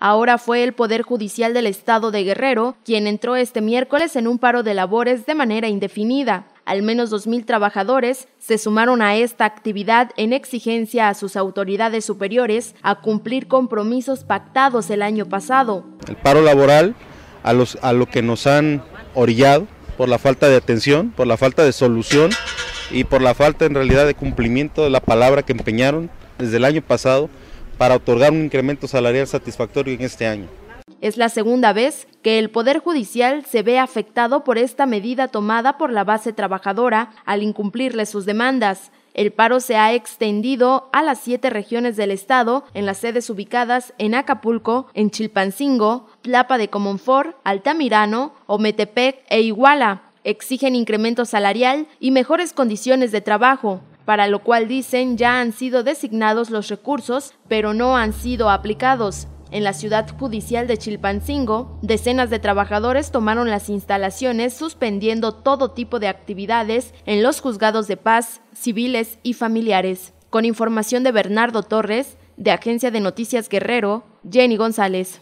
Ahora fue el Poder Judicial del Estado de Guerrero quien entró este miércoles en un paro de labores de manera indefinida. Al menos 2.000 trabajadores se sumaron a esta actividad en exigencia a sus autoridades superiores a cumplir compromisos pactados el año pasado. El paro laboral a, los, a lo que nos han orillado por la falta de atención, por la falta de solución y por la falta en realidad de cumplimiento de la palabra que empeñaron desde el año pasado para otorgar un incremento salarial satisfactorio en este año. Es la segunda vez que el Poder Judicial se ve afectado por esta medida tomada por la base trabajadora al incumplirle sus demandas. El paro se ha extendido a las siete regiones del estado, en las sedes ubicadas en Acapulco, en Chilpancingo, Tlapa de Comonfort, Altamirano, Ometepec e Iguala. Exigen incremento salarial y mejores condiciones de trabajo para lo cual dicen ya han sido designados los recursos, pero no han sido aplicados. En la ciudad judicial de Chilpancingo, decenas de trabajadores tomaron las instalaciones suspendiendo todo tipo de actividades en los juzgados de paz, civiles y familiares. Con información de Bernardo Torres, de Agencia de Noticias Guerrero, Jenny González.